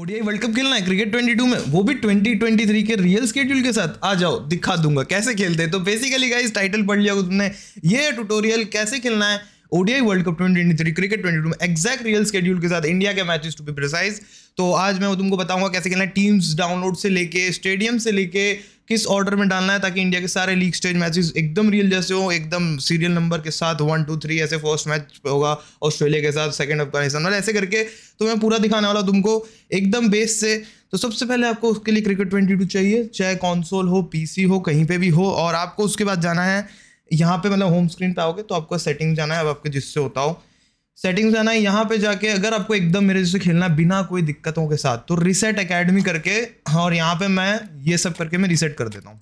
ODI world cup खेलना है cricket 22 में वो भी 2023 के रियल स्केड्यूल के साथ आ जाओ दिखा दूंगा कैसे खेलते हैं तो बेसिकली गाइस टाइटल पढ़ लिया तुमने ये ट्यूटोरियल कैसे खेलना है ओडीआई वर्ल्ड कप 2023 क्रिकेट 22 में एग्जैक्ट रियल स्केड्यूल के साथ इंडिया के मैचेस टू बी प्रिसाइज तो आज मैं तुमको बताऊंगा कैसे खेलना है टीम्स डाउनलोड से लेके स्टेडियम से लेके किस ऑर्डर में डालना है ताकि इंडिया के सारे लीग स्टेज मैचेस एकदम रियल जैसे हो एकदम सीरियल नंबर के साथ वन टू थ्री ऐसे फर्स्ट मैच होगा ऑस्ट्रेलिया के साथ सेकेंड अफगानिस्तान वाले ऐसे करके तो मैं पूरा दिखाने वाला तुमको एकदम बेस से तो सबसे पहले आपको उसके लिए क्रिकेट ट्वेंटी टू चाहिए चाहे कॉन्सोल हो पी हो कहीं पर भी हो और आपको उसके बाद जाना है यहाँ पे मतलब होम स्क्रीन पे आओगे तो आपको सेटिंग जाना है अब आपके जिससे होता हो सेटिंग्स जाना है यहाँ पे जाके अगर आपको एकदम मेरे जैसे खेलना है बिना कोई दिक्कतों के साथ तो रिसेट एकेडमी करके हाँ, और यहाँ पे मैं ये सब करके मैं रिसेट कर देता हूँ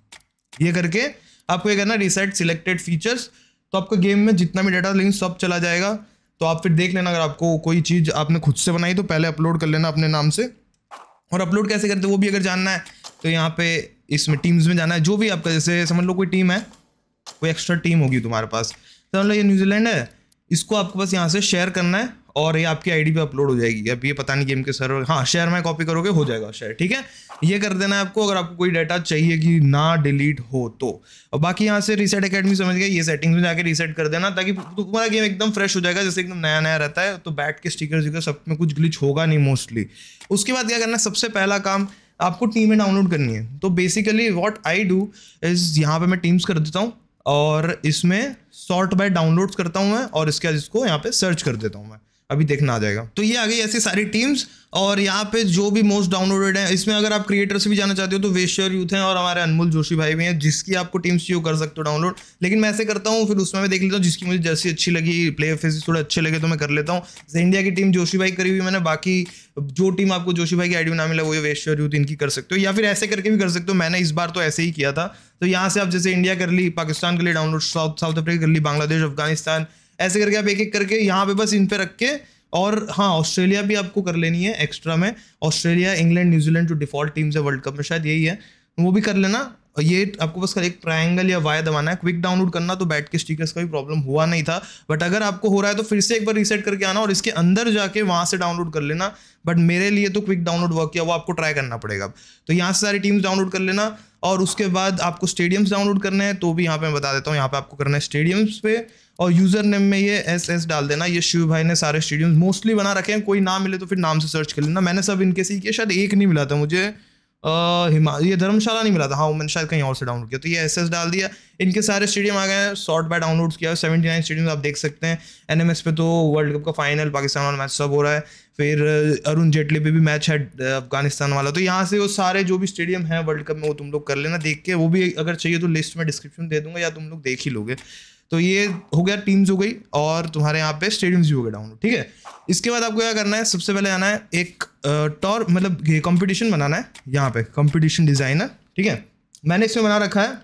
ये करके आपको ये करना रिसेट सिलेक्टेड फीचर्स तो आपको गेम में जितना भी डाटा लिंक सब चला जाएगा तो आप फिर देख लेना अगर आपको कोई चीज़ आपने खुद से बनाई तो पहले अपलोड कर लेना अपने नाम से और अपलोड कैसे करते वो भी अगर जानना है तो यहाँ पे इसमें टीम्स में जाना है जो भी आपका जैसे समझ लो कोई टीम है कोई एक्स्ट्रा टीम होगी तुम्हारे पास समझ लो ये न्यूजीलैंड है इसको आपको बस यहाँ से शेयर करना है और ये आपकी आईडी पे अपलोड हो जाएगी अब ये पता नहीं गेम के सर्वर हाँ शेयर में कॉपी करोगे हो जाएगा शेयर ठीक है ये कर देना है आपको अगर आपको कोई डाटा चाहिए कि ना डिलीट हो तो और बाकी यहाँ से रीसेट अकेडमी समझ गए ये सेटिंग्स में जाके रीसेट कर देना ताकि तुम्हारा गेम एकदम फ्रेश हो जाएगा जैसे एकदम नया नया रहता है तो बैट के स्टिकर विकर सब में कुछ ग्लिच होगा नहीं मोस्टली उसके बाद क्या करना है सबसे पहला काम आपको टीमें डाउनलोड करनी है तो basically what I do is यहाँ पर मैं टीम्स कर देता हूँ और इसमें सॉर्ट बाय डाउनलोड्स करता हूँ मैं और इसके बाद इसको यहाँ पे सर्च कर देता हूँ मैं अभी देखना आ जाएगा तो ये आ गई ऐसी सारी टीम्स और यहाँ पे जो भी मोस्ट डाउनलोडेड है इसमें अगर आप क्रिएटर से भी जाना चाहते हो तो वेश्योर यूथ हैं और हमारे अनमोल जोशी भाई भी हैं जिसकी आपको टीम्स चाहिए कर सकते हो डाउनलोड लेकिन मैं ऐसे करता हूँ फिर उसमें मैं देख लेता हूँ जिसकी मुझे जैसी अच्छी लगी प्ले फेस थोड़े अच्छे लगे तो मैं कर लेता हूँ इंडिया की टीम जोशी भाई करी हुई मैंने बाकी जो टीम आपको जोशी भाई की आईडी ना मिला वो ये वेश्योर यूथ इनकी कर सकते हो या फिर ऐसे करके भी कर सकते हो मैंने इस बार तो ऐसे ही किया था तो यहाँ से आप जैसे इंडिया कर ली पाकिस्तान के लिए डाउनलोड साउथ साउथ अफ्रीका कर ली बांग्लादेश अफगानिस्तान ऐसे करके आप एक एक करके यहाँ पे बस इन पे रख के और हाँ ऑस्ट्रेलिया भी आपको कर लेनी है एक्स्ट्रा में ऑस्ट्रेलिया इंग्लैंड न्यूजीलैंड जो डिफॉल्ट टीम्स है वर्ल्ड कप में शायद यही है वो भी कर लेना और ये आपको बस एक ट्रायंगल या वायर दबाना है क्विक डाउनलोड करना तो बैट के स्टिकर्स का भी प्रॉब्लम हुआ नहीं था बट अगर आपको हो रहा है तो फिर से एक बार रीसेट करके आना और इसके अंदर जाके वहाँ से डाउनलोड कर लेना बट मेरे लिए तो क्विक डाउनलोड वर्क किया वो आपको ट्राई करना पड़ेगा तो यहाँ से सारी टीम्स डाउनलोड कर लेना और उसके बाद आपको स्टेडियम्स डाउनलोड करने हैं तो भी यहाँ पे मैं बता देता हूँ यहाँ पे आपको करना है स्टेडियम्स पे और यूज़र नेम में ये एस एस डाल देना ये शिव भाई ने सारे स्टेडियम्स मोस्टली बना रखे हैं कोई नाम मिले तो फिर नाम से सर्च कर लेना मैंने सब इनके से शायद एक नहीं मिला था मुझे हिमा ये धर्मशाला नहीं मिला था हाँ मैंने शायद कहीं और से डाउनलोड किया तो ये एस एस डाल दिया इनके सारे स्टेडियम आ गए हैं शॉर्ट बाय डाउनलोड किया सेवेंटी नाइन स्टेडियम आप देख सकते हैं एन एम एस पे तो वर्ल्ड कप का फाइनल पाकिस्तान वाला मैच सब हो रहा है फिर अरुण जेटली पे भी मैच है अफगानिस्तान वाला तो यहाँ से वो सारे जो भी स्टेडियम है वर्ल्ड कप में वो तुम लोग कर लेना देख के वो भी अगर चाहिए तो लिस्ट में डिस्क्रिप्शन दे दूंगा या तुम लोग देख ही लोगे तो ये हो गया टीम्स हो गई और तुम्हारे यहाँ पे स्टेडियम्स भी हो गए डाउनलोड ठीक है इसके बाद आपको क्या करना है सबसे पहले आना है एक टॉर मतलब ये कंपटीशन बनाना है यहाँ पे कंपटीशन डिज़ाइनर ठीक है मैंने इसमें बना रखा है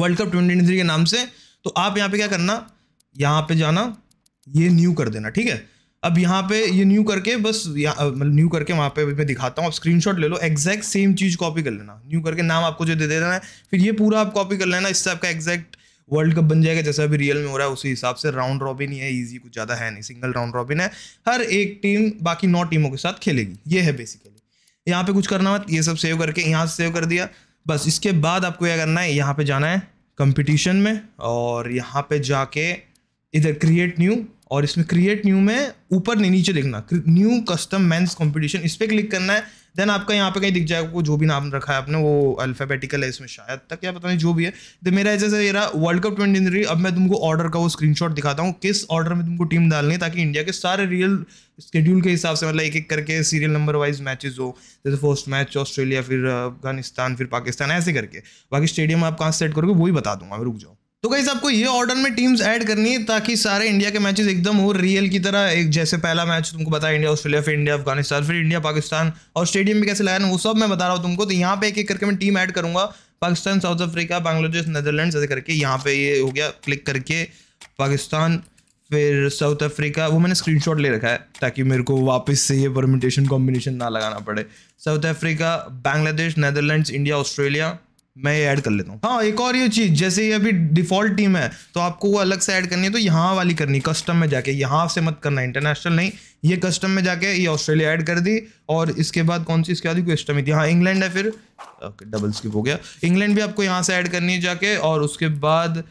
वर्ल्ड कप ट्वेंटी के नाम से तो आप यहाँ पे क्या करना यहाँ पे जाना ये न्यू कर देना ठीक है अब यहाँ पे ये न्यू करके बस मतलब न्यू करके वहाँ पे मैं दिखाता हूँ आप स्क्रीनशॉट ले लो एग्जैक्ट सेम चीज़ कॉपी कर लेना न्यू करके नाम आपको जो दे देना है फिर ये पूरा आप कॉपी कर लेना इससे आपका एग्जैक्ट वर्ल्ड कप बन जाएगा जैसा भी रियल में हो रहा है उसी हिसाब से राउंड रॉबिन है ईजी कुछ ज़्यादा है नहीं सिंगल राउंड रॉबिन है हर एक टीम बाकी नौ टीमों के साथ खेलेगी ये है बेसिकली यहाँ पे कुछ करना मत ये सब सेव करके यहाँ सेव कर दिया बस इसके बाद आपको क्या करना है यहाँ पे जाना है कंपटीशन में और यहाँ पे जाके इधर क्रिएट न्यू और इसमें क्रिएट न्यू में ऊपर नहीं नीचे लिखना न्यू कस्टम मेंस कंपटीशन इस पर क्लिक करना है देन आपका यहाँ पे कहीं दिख जाएगा वो जो भी नाम रखा है आपने वो अल्फाबेटिकल है इसमें शायद तक या पता नहीं जो भी है तो मेरा ऐसे ये रहा वर्ल्ड कप ट्वेंटी थ्री अब मैं तुमको ऑर्डर का वो स्क्रीनशॉट दिखाता हूँ किस ऑर्डर में तुमको टीम डालनी है ताकि इंडिया के सारे रियल स्केड्यूल के हिसाब से मतलब एक एक करके सीरियल नंबर वाइज मैचेज हो जैसे फर्स्ट मैच ऑस्ट्रेलिया फिर अफगानिस्तान फिर पाकिस्तान ऐसे करके बाकी स्टेडियम आप कहाँ सेट करोगे वही बता दूंगा रुक जाओ तो गाइज आपको ये ऑर्डर में टीम्स ऐड करनी है ताकि सारे इंडिया के मैचेस एकदम हो रियल की तरह एक जैसे पहला मैच तुमको बताया इंडिया ऑस्ट्रेलिया फिर इंडिया अफगानिस्तान फिर इंडिया पाकिस्तान और स्टेडियम भी कैसे लगाना वो सब मैं बता रहा हूँ तुमको तो यहाँ पे एक एक करके मैं टीम ऐड करूँगा Pakistan South Africa Bangladesh Netherland ऐसे करके यहाँ पे ये हो गया क्लिक करके पाकिस्तान फिर साउथ अफ्रीका वो मैंने स्क्रीन ले रखा है ताकि मेरे को वापस से ये परमिटेशन कॉम्बिनेशन ना लगाना पड़े South Africa Bangladesh Netherlands India Australia मैं ये ऐड कर लेता हूँ हाँ एक और ये चीज़ जैसे ये अभी डिफॉल्ट टीम है तो आपको वो अलग से ऐड करनी है तो यहाँ वाली करनी कस्टम में जाके यहाँ से मत करना इंटरनेशनल नहीं ये कस्टम में जाके ये ऑस्ट्रेलिया ऐड कर दी और इसके बाद कौन सी इसके बाद ही थी हाँ इंग्लैंड है फिर ओके डबल स्किप हो गया इंग्लैंड भी आपको यहाँ से ऐड करनी है जाके और उसके बाद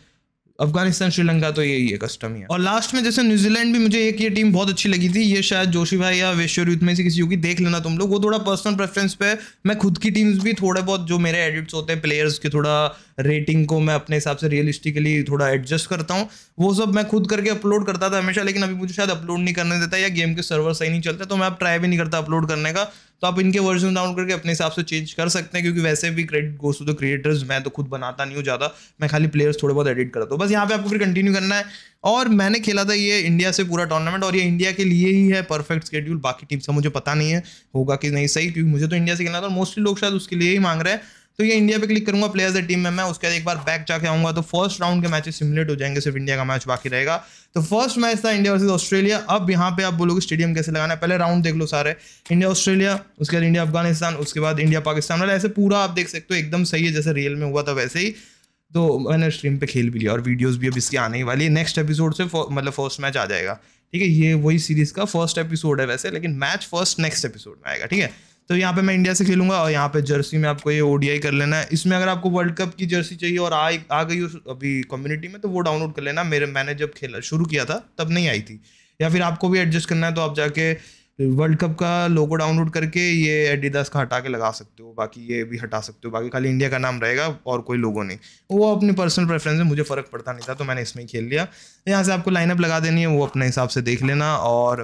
अफगानिस्तान श्रीलंका तो यही है कस्टम ही और लास्ट में जैसे न्यूजीलैंड भी मुझे एक ये टीम बहुत अच्छी लगी थी ये शायद जोशी भाई या युद्ध में से किसी की देख लेना तुम लोग वो थोड़ा पर्सनल प्रेफरेंस पे मैं खुद की टीम्स भी थोड़े बहुत जो मेरे एडिट्स होते हैं प्लेयर्स के थोड़ा रेटिंग को मैं अपने हिसाब से रियलिस्टिकली थोड़ा एडजस्ट करता हूँ वो सब मैं खुद करके अपलोड करता था हमेशा लेकिन अभी मुझे शायद अपलोड नहीं करने देता या गेम के सर्वर सही नहीं चलता तो मैं अब ट्राई भी नहीं करता अपलोड करने का तो आप इनके वर्जन डाउन करके अपने हिसाब से चेंज कर सकते हैं क्योंकि वैसे भी credit goes to the creators मैं तो खुद बनाता नहीं हूँ ज़्यादा मैं खाली प्लेयर्स थोड़े बहुत एडिट करता हूँ बस यहाँ पे आपको फिर कंटिन्यू करना है और मैंने खेला था ये इंडिया से पूरा टूर्नामेंट और ये इंडिया के लिए ही है परफेक्ट स्केड्यूल बाकी टीम से मुझे पता नहीं है होगा कि नहीं सही क्योंकि मुझे तो इंडिया से खेलना था मोस्टली लोग शायद उसके लिए ही मांग रहे हैं तो ये इंडिया पे क्लिक करूंगा प्लेयर्स टीम में मैं उसके बाद एक बार बैक जाके आऊंगा तो फर्स्ट राउंड के मैचेस सिमुलेट हो जाएंगे सिर्फ इंडिया का मैच बाकी रहेगा तो फर्स्ट मैच था इंडिया वर्सेज ऑस्ट्रेलिया अब यहाँ पे आप बोलोगे स्टेडियम कैसे लगाना है पहले राउंड देख लो सारे इंडिया ऑस्ट्रेलिया उसके बाद इंडिया अफगानिस्तान उसके बाद इंडिया पाकिस्तान वाले ऐसे पूरा आप देख सकते हो एकदम सही है जैसे रियल में हुआ था वैसे ही तो मैंने स्ट्रीम पे खेल भी लिया और वीडियोस भी अब इसकी आने ही वाली है नेक्स्ट एपिसोड से मतलब फर्स्ट मैच आ जाएगा ठीक है ये वही सीरीज का फर्स्ट एपिसोड है वैसे लेकिन मैच फर्स्ट नेक्स्ट एपिसोड में आएगा ठीक है तो यहाँ पे मैं इंडिया से खेलूंगा और यहाँ पे जर्सी में आपको ये ओडीआई कर लेना है इसमें अगर आपको वर्ल्ड कप की जर्सी चाहिए और आ आ गई उस अभी कम्युनिटी में तो वो डाउनलोड कर लेना मेरे मैंने जब खेला शुरू किया था तब नहीं आई थी या फिर आपको भी एडजस्ट करना है तो आप जाके वर्ल्ड कप का लोगो डाउनलोड करके ये एडिडास का हटा के लगा सकते हो बाकी ये भी हटा सकते हो बाकी खाली इंडिया का नाम रहेगा और कोई लोगो नहीं वो अपनी पर्सनल प्रेफरेंस है मुझे फ़र्क पड़ता नहीं था तो मैंने इसमें ही खेल लिया यहाँ से आपको लाइनअप लगा देनी है वो अपने हिसाब से देख लेना और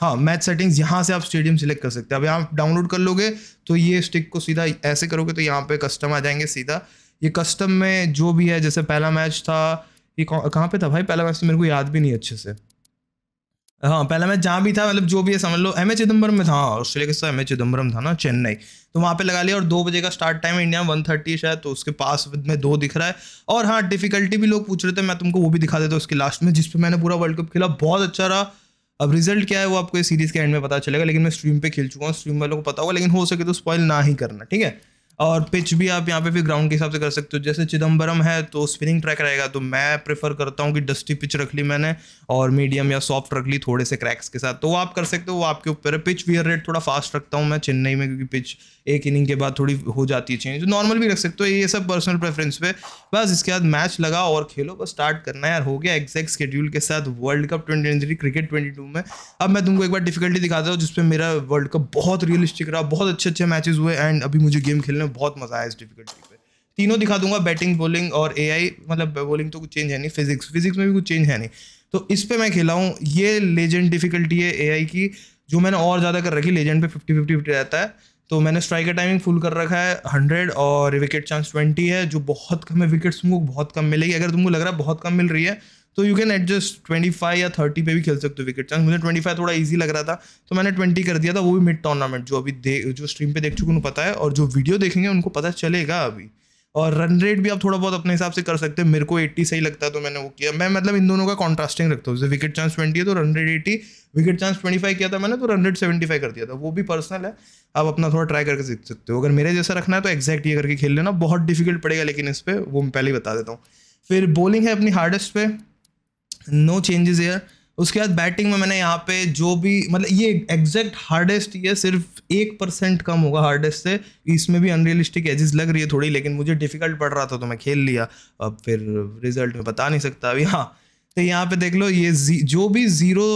हाँ मैच सेटिंग्स यहाँ से आप स्टेडियम सेलेक्ट कर सकते हैं अब यहाँ डाउनलोड कर लोगे तो ये स्टिक को सीधा ऐसे करोगे तो यहाँ पे कस्टम आ जाएंगे सीधा ये कस्टम में जो भी है जैसे पहला मैच था ये कहाँ पे था भाई पहला मैच तो मेरे को याद भी नहीं अच्छे से हाँ पहला मैच जहाँ भी था मतलब जो भी है समझ लो एम ए चिदम्बरम में था ऑस्ट्रेलिया हाँ, के साथ एम ए चिदम्बरम था ना चेन्नई तो वहाँ पे लगा लिया और दो बजे का start time India one thirty शायद तो उसके पास में दो दिख रहा है और हाँ डिफिकल्टी भी लोग पूछ रहे थे मैं तुमको वो भी दिखा देता हूँ उसके लास्ट में जिसपे मैंने पूरा वर्ल्ड कप खेला बहुत अच्छा रहा अब रिजल्ट क्या है वो आपको इस सीरीज़ के एंड में पता चलेगा लेकिन मैं स्ट्रीम पे खेल चुका हूँ स्ट्रीम वालों को पता होगा लेकिन हो सके तो स्पॉइल ना ही करना ठीक है और पिच भी आप यहाँ पे भी ग्राउंड के हिसाब से कर सकते हो जैसे चिदम्बरम है तो स्पिनिंग ट्रैक रहेगा तो मैं प्रेफर करता हूँ कि डस्टी पिच रख ली मैंने और मीडियम या सॉफ्ट रख ली थोड़े से क्रैक्स के साथ तो वो आप कर सकते हो वो आपके ऊपर है पिच वियर रेट थोड़ा फास्ट रखता हूँ मैं चेन्नई में क्योंकि पिच एक इनिंग के बाद थोड़ी हो जाती है चेंज नॉर्मल तो भी रख सकते हो ये सब पर्सनल प्रेफरेंस पे बस इसके बाद मैच लगा और खेलो बस स्टार्ट करना यार हो गया एग्जैक्ट शेड्यूल के साथ world cup twenty cricket twenty में अब मैं तुमको एक बार डिफिकल्टी दिखाता हूँ जिसपे मेरा वर्ल्ड कप बहुत रियलिस्टिक रहा बहुत अच्छे अच्छे मैचेस हुए एंड अभी मुझे गेम खेलने में बहुत मजा आया इस डिफिकल्टी पे तीनों दिखा दूंगा बैटिंग बॉलिंग और ए मतलब बॉलिंग तो कुछ चेंज है नहीं फिजिक्स फिजिक्स में भी कुछ चेंज है नहीं तो इस पर मैं खेला हूँ ये लेजेंड डिफिकल्टी है ए की जो मैंने और ज़्यादा कर रखी लेजेंड पे फिफ्टी फिफ्टी फिफ्टी रहता है तो मैंने स्ट्राइक का टाइमिंग फुल कर रखा है हंड्रेड और विकेट चांस ट्वेंटी है जो बहुत कम है विकेट्स तुमको बहुत कम मिलेगी अगर तुमको लग रहा है बहुत कम मिल रही है तो you can adjust twenty five या थर्टी पे भी खेल सकते हो विकेट चांस मुझे ट्वेंटी फाइव थोड़ा ईजी लग रहा था तो मैंने ट्वेंटी कर दिया था वो भी मिड टूर्नामेंट जो अभी दे जो स्ट्रीम पे देख चुके उनको पता है और जो वीडियो देखेंगे उनको पता चलेगा अभी और रन रेट भी आप थोड़ा बहुत अपने हिसाब से कर सकते हैं मेरे को एट्टी सही लगता है तो मैंने वो किया मैं मतलब इन दोनों का कॉन्ट्रास्टिंग रखता हूँ जैसे विकेट चांस ट्वेंटी है तो run rate eighty wicket chance twenty five किया था मैंने तो रन रेट सेवेंटी फाइव कर दिया था वो भी पर्सनल है आप अपना थोड़ा ट्राई करके सीख सकते हो अगर मेरे जैसा रखना है तो एक्जैक्ट ये करके खेल लेना बहुत डिफिकल्ट पड़ेगा लेकिन इस पर वो मैं पहले ही बता देता हूँ फिर बॉलिंग है अपनी हार्डेस्ट पे नो चेंजेस एयर उसके बाद बैटिंग में मैंने यहाँ पे जो भी मतलब ये एग्जैक्ट हार्डेस्ट ये सिर्फ एक परसेंट कम होगा हार्डेस्ट से इसमें भी अनरियलिस्टिक एजेस लग रही है थोड़ी लेकिन मुझे डिफिकल्ट पड़ रहा था तो मैं खेल लिया अब फिर रिजल्ट में बता नहीं सकता अभी हाँ तो यहाँ पे देख लो ये जो भी ज़ीरो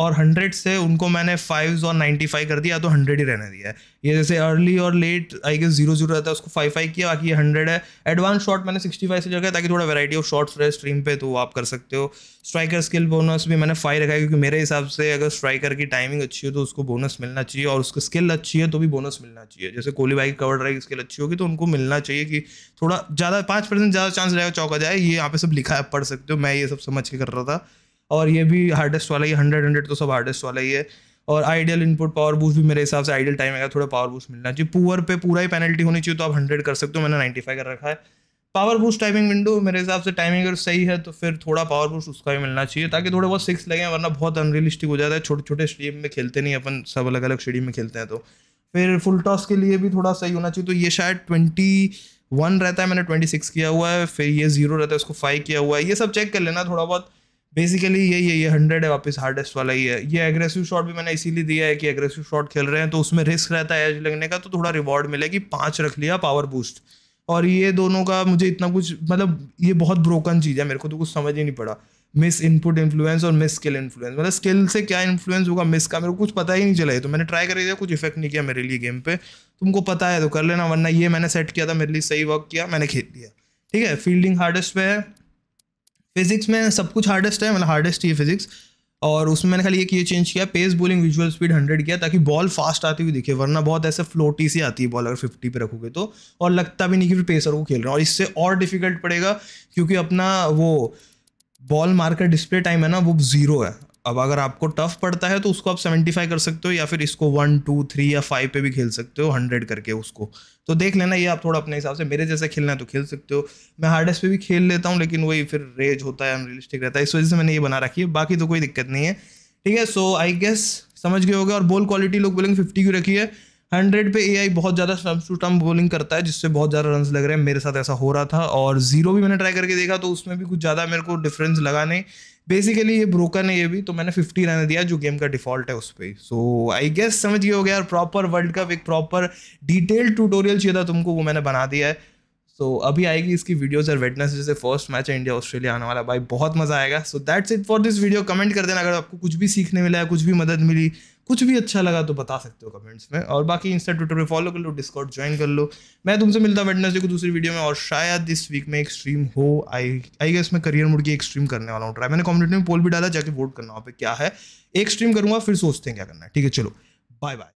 और हंड्रेड से उनको मैंने फाइव और नाइन्टी फाइव कर दिया तो हंड्रेड ही रहने दिया है ये जैसे अर्ली और late I guess zero zero रहता है उसको फाइव फाइव किया बाकी ये हंड्रेड है एडवांस शॉट मैंने सिक्सटी फाइव से रखा ताकि थोड़ा वैरायटी ऑफ शॉट्स रहे स्ट्रीम पे तो आप कर सकते हो स्ट्राइकर स्किल बोनस भी मैंने फाइव रखा है क्योंकि मेरे हिसाब से अगर स्ट्राइकर की टाइमिंग अच्छी हो तो उसको बोनस मिलना चाहिए और उसकी स्किल अच्छी है तो भी बोनस मिलना चाहिए जैसे कोहली भाई की कवर ड्राइव की स्किल अच्छी होगी तो उनको मिलना चाहिए कि थोड़ा ज़्यादा पाँच परसेंट ज़्यादा चांस रहेगा चौका जाए ये यहाँ पे सब लिखा है पढ़ सकते हो मैं ये सब समझ के कर रहा था और ये भी हार्डेस्ट वाला ही हंड्रेड हंड्रेड तो सब हार्डेस्ट वाला ही है और आइडियल इनपुट पावर बूस्ट भी मेरे हिसाब से आइडियल टाइम है थोड़ा पावर बूस्ट मिलना चाहिए पुअर पे पूरा ही पेनल्टी होनी चाहिए तो आप हंड्रेड कर सकते हो मैंने नाइन्टी फाइव कर रखा है पावर बूस्ट टाइमिंग विंडो मेरे हिसाब से टाइमिंग अगर सही है तो फिर थोड़ा पावर बूस्ट उसका भी मिलना चाहिए ताकि थोड़े बहुत सिक्स लगे वरना बहुत अनरियलिस्टिक हो जाता है छोटे छोटे स्टेडियम में खेलते नहीं अपन सब अलग अलग स्टेडियम में खेलते हैं तो फिर फुल टॉस के लिए भी थोड़ा सही होना चाहिए तो ये शायद ट्वेंटी वन रहता है मैंने ट्वेंटी सिक्स किया हुआ है फिर ये जीरो रहता है उसको फाइव किया हुआ है ये सब चेक कर लेना थोड़ा बहुत बेसिकली यही है ये हंड्रेड है वापस हार्डेस्ट वाला ही है ये एग्रेसिव शॉट भी मैंने इसीलिए दिया है कि एग्रेसिव शॉट खेल रहे हैं तो उसमें रिस्क रहता है एज लगने का तो थोड़ा रिवॉर्ड मिलेगी पाँच रख लिया पावर बूस्ट और ये दोनों का मुझे इतना कुछ मतलब ये बहुत ब्रोकन चीज़ है मेरे को तो कुछ समझ ही नहीं पड़ा मिस इनपुट इन्फ्लुएंस और मिस स्किल इन्फ्लुएंस मतलब स्किल से क्या इन्फ्लुएंस होगा मिस का मेरे को कुछ पता ही नहीं चला है तो मैंने ट्राई करी कुछ इफेक्ट नहीं किया मेरे लिए गेम पे तुमको पता है तो कर लेना वरना ये मैंने सेट किया था मेरे लिए सही वर्क किया मैंने खेल लिया ठीक है फील्डिंग हार्डेस्ट पे है फिजिक्स में सब कुछ हार्डेस्ट है मतलब हार्डेस्ट ही फिजिक्स और उसमें मैंने खाली एक ये चेंज किया pace bowling visual speed hundred किया ताकि बॉल फास्ट आती हुई दिखे वरना बहुत ऐसे फ्लोटी सी आती है बॉल अगर फिफ्टी पे रखोगे तो और लगता भी नहीं कि फिर पेसर को खेल रहा और इससे और डिफिकल्ट पड़ेगा क्योंकि अपना वो बॉल मार्कर डिस्प्ले टाइम है ना वो जीरो है अब अगर आपको टफ पड़ता है तो उसको आप सेवेंटी फाइव कर सकते हो या फिर इसको वन टू थ्री या फाइव पे भी खेल सकते हो हंड्रेड करके उसको तो देख लेना ये आप थोड़ा अपने हिसाब से मेरे जैसे खेलना है तो खेल सकते हो मैं हार्डेस्ट पे भी खेल लेता हूँ लेकिन वही फिर रेज होता है अनरियलिस्टिक रहता है इस वजह से मैंने ये बना रखी है बाकी तो कोई दिक्कत नहीं है ठीक है सो आई गेस समझ गए होगा और बॉल क्वालिटी लोग बोलेंगे फिफ्टी क्यों रखी है हंड्रेड पे ए बहुत ज़्यादा स्टम्प टू स्टम्प बॉलिंग करता है जिससे बहुत ज़्यादा रन लग रहे हैं मेरे साथ ऐसा हो रहा था और जीरो भी मैंने ट्राई करके देखा तो उसमें भी कुछ ज़्यादा मेरे को डिफरेंस लगा नहीं बेसिकली ये ब्रोकन है ये भी तो मैंने फिफ्टी रहने दिया जो गेम का डिफॉल्ट है उस पर सो आई गेस समझ गया हो गया यार प्रॉपर वर्ल्ड कप एक प्रॉपर डिटेल्ड ट्यूटोरियल चाहिए था तुमको वो मैंने बना दिया है सो so, अभी आएगी इसकी वीडियोज और वेटनेस जैसे फर्स्ट मैच है इंडिया ऑस्ट्रेलिया आने वाला भाई बहुत मज़ा आएगा so that's it for this video comment कर देना अगर आपको कुछ भी सीखने मिला है कुछ भी मदद मिली कुछ भी अच्छा लगा तो बता सकते हो कमेंट्स में और बाकी इंस्टा ट्विटर पे फॉलो कर लो डिस्कॉर्ड ज्वाइन कर लो मैं तुमसे मिलता वेडनेसडे को दूसरी वीडियो में और शायद इस वीक में एक स्ट्रीम हो आई आई गेस मैं करियर मुड़ की एक स्ट्रीम करने वाला हूँ ट्राई मैंने कम्युनिटी में पोल भी डाला जाके वोट करना वहाँ पे क्या है एक स्ट्रीम करूँगा फिर सोचते हैं क्या करना है ठीक है चलो बाय बाय